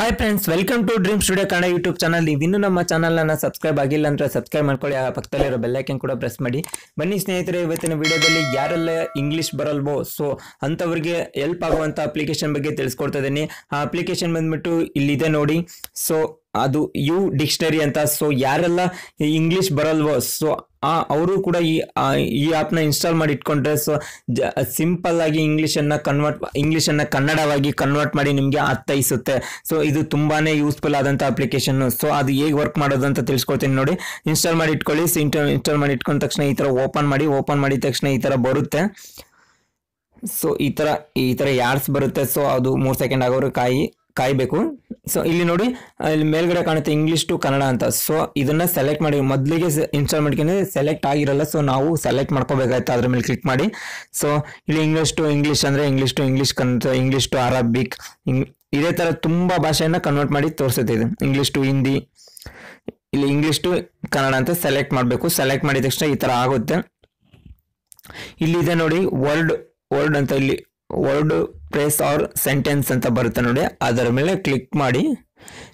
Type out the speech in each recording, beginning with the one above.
hi friends welcome to dream studio Kannada YouTube channel ಇನ್ನೂ ನಮ್ಮ ಚಾನಲನ್ನು ಸಬ್ಸ್ಕ್ರೈಬ್ ಆಗಿಲ್ಲ ಅಂದ್ರೆ ಸಬ್ಸ್ಕ್ರೈಬ್ ಮಾಡ್ಕೊಳ್ಳಿ ಆ ಪಕ್ಕದಲ್ಲಿರೋ ಬೆಲ್ಲೈಕನ್ ಕೂಡ ಪ್ರೆಸ್ ಮಾಡಿ ಬನ್ನಿ ಸ್ನೇಹಿತರೆ ಇವತ್ತಿನ ವಿಡಿಯೋದಲ್ಲಿ ಯಾರೆಲ್ಲ ಇಂಗ್ಲೀಷ್ ಬರಲ್ವೋ ಸೊ ಅಂಥವ್ರಿಗೆ ಹೆಲ್ಪ್ ಆಗುವಂಥ ಅಪ್ಲಿಕೇಶನ್ ಬಗ್ಗೆ ತಿಳಿಸ್ಕೊಡ್ತಾ ಇದ್ದೀನಿ ಆ ಅಪ್ಲಿಕೇಶನ್ ಬಂದ್ಬಿಟ್ಟು ಇಲ್ಲಿದೆ ನೋಡಿ ಸೊ ಅದು ಯು ಡಿಕ್ಷನರಿ ಅಂತ ಸೊ ಯಾರೆಲ್ಲ ಇಂಗ್ಲೀಷ್ ಬರಲ್ವೋ ಸೊ ಅವರು ಕೂಡ ಈ ಈ ಆ್ಯಪ್ನ ಇನ್ಸ್ಟಾಲ್ ಮಾಡಿ ಇಟ್ಕೊಂಡ್ರೆ ಸೊ ಸಿಂಪಲ್ ಆಗಿ ಇಂಗ್ಲೀಷನ್ನು ಕನ್ವರ್ಟ್ ಇಂಗ್ಲೀಷನ್ನು ಕನ್ನಡವಾಗಿ ಕನ್ವರ್ಟ್ ಮಾಡಿ ನಿಮಗೆ ಅರ್ಥೈಸುತ್ತೆ ಸೊ ಇದು ತುಂಬಾ ಯೂಸ್ಫುಲ್ ಆದಂಥ ಅಪ್ಲಿಕೇಶನ್ ಸೊ ಅದು ಹೇಗೆ ವರ್ಕ್ ಮಾಡೋದು ಅಂತ ತಿಳ್ಸ್ಕೊಳ್ತೀನಿ ನೋಡಿ ಇನ್ಸ್ಟಾಲ್ ಮಾಡಿ ಇಟ್ಕೊಳ್ಳಿ ಇಂಟರ್ ಇನ್ಸ್ಟಾಲ್ ಮಾಡಿ ಇಟ್ಕೊಂಡ ತಕ್ಷಣ ಈ ಥರ ಓಪನ್ ಮಾಡಿ ಓಪನ್ ಮಾಡಿದ ತಕ್ಷಣ ಈ ಥರ ಬರುತ್ತೆ ಸೊ ಈ ಥರ ಈ ಥರ ಯಾರ್ಸ್ ಬರುತ್ತೆ ಸೊ ಅದು ಮೂರು ಸೆಕೆಂಡ್ ಆಗೋರು ಕಾಯಿ ಕಾಯಬೇಕು ಸೊ ಇಲ್ಲಿ ನೋಡಿ ಇಲ್ಲಿ ಮೇಲ್ಗಡೆ ಕಾಣುತ್ತೆ ಇಂಗ್ಲೀಷ್ ಟು ಕನ್ನಡ ಅಂತ ಸೊ ಇದನ್ನ ಸೆಲೆಕ್ಟ್ ಮಾಡಿ ಮೊದಲಿಗೆ ಇನ್ಸ್ಟಾಲ್ ಮಾಡ್ಕೊಂಡು ಸೆಲೆಕ್ಟ್ ಆಗಿರಲ್ಲ ಸೊ ನಾವು ಸೆಲೆಕ್ಟ್ ಮಾಡ್ಕೋಬೇಕಾಯ್ತು ಅದ್ರ ಮೇಲೆ ಕ್ಲಿಕ್ ಮಾಡಿ ಸೊ ಇಲ್ಲಿ ಇಂಗ್ಲೀಷ್ ಟು ಇಂಗ್ಲೀಷ್ ಅಂದರೆ English to English Kannada English to Arabic ಇದೇ ಥರ ತುಂಬ ಭಾಷೆಯನ್ನು ಕನ್ವರ್ಟ್ ಮಾಡಿ ತೋರಿಸುತ್ತೆ ಇದು ಇಂಗ್ಲೀಷ್ ಟು ಹಿಂದಿ ಇಲ್ಲಿ ಇಂಗ್ಲೀಷ್ ಟು ಕನ್ನಡ ಅಂತ ಸೆಲೆಕ್ಟ್ ಮಾಡಬೇಕು ಸೆಲೆಕ್ಟ್ ಮಾಡಿದ ತಕ್ಷಣ ಈ ಥರ ಆಗುತ್ತೆ ಇಲ್ಲಿ ಇದೆ ನೋಡಿ ವರ್ಡ್ ವರ್ಲ್ಡ್ ಅಂತ ಇಲ್ಲಿ ವರ್ಲ್ಡ್ ಪ್ರೇಸ್ ಆರ್ ಸೆಂಟೆನ್ಸ್ ಅಂತ ಬರುತ್ತೆ ನೋಡಿ ಅದರ ಮೇಲೆ ಕ್ಲಿಕ್ ಮಾಡಿ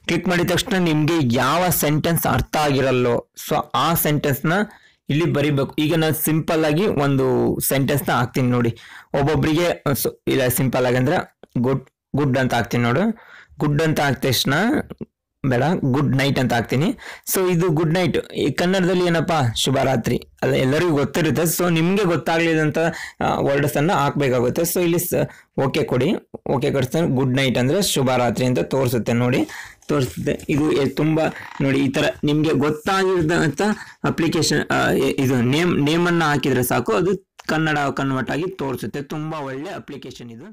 ಕ್ಲಿಕ್ ಮಾಡಿದ ತಕ್ಷಣ ನಿಮಗೆ ಯಾವ ಸೆಂಟೆನ್ಸ್ ಅರ್ಥ ಆಗಿರಲ್ಲೋ ಸೊ ಆ ಸೆಂಟೆನ್ಸ್ನ ಇಲ್ಲಿ ಬರಿಬೇಕು ಈಗ ನಾನು ಸಿಂಪಲ್ ಆಗಿ ಒಂದು ಸೆಂಟೆನ್ಸ್ನ ಹಾಕ್ತೀನಿ ನೋಡಿ ಒಬ್ಬೊಬ್ಬರಿಗೆ ಇಲ್ಲ ಸಿಂಪಲ್ ಆಗಿ ಗುಡ್ ಗುಡ್ ಅಂತ ಹಾಕ್ತೀನಿ ನೋಡು ಗುಡ್ ಅಂತ ಹಾಕಿದ ತಕ್ಷಣ ಬೇಡ ಗುಡ್ ನೈಟ್ ಅಂತ ಹಾಕ್ತೀನಿ ಸೊ ಇದು ಗುಡ್ ನೈಟ್ ಈ ಕನ್ನಡದಲ್ಲಿ ಏನಪ್ಪಾ ಶುಭರಾತ್ರಿ ಅಲ್ಲ ಎಲ್ಲರಿಗೂ ಗೊತ್ತಿರುತ್ತೆ ಸೊ ನಿಮಗೆ ಗೊತ್ತಾಗ್ಲಿದಂತ ವರ್ಡ್ಸನ್ನು ಹಾಕ್ಬೇಕಾಗುತ್ತೆ ಸೊ ಇಲ್ಲಿ ಓಕೆ ಕೊಡಿ ಓಕೆ ಕೊಡ್ತಾನೆ ಗುಡ್ ನೈಟ್ ಅಂದರೆ ಶುಭರಾತ್ರಿ ಅಂತ ತೋರಿಸುತ್ತೆ ನೋಡಿ ತೋರಿಸುತ್ತೆ ಇದು ತುಂಬ ನೋಡಿ ಈ ಥರ ನಿಮಗೆ ಗೊತ್ತಾಗಿರೋಂಥ ಅಪ್ಲಿಕೇಶನ್ ಇದು ನೇಮ್ ನೇಮನ್ನು ಹಾಕಿದರೆ ಸಾಕು ಅದು ಕನ್ನಡ ಕನ್ವರ್ಟ್ ಆಗಿ ತೋರಿಸುತ್ತೆ ತುಂಬ ಒಳ್ಳೆ ಅಪ್ಲಿಕೇಶನ್ ಇದು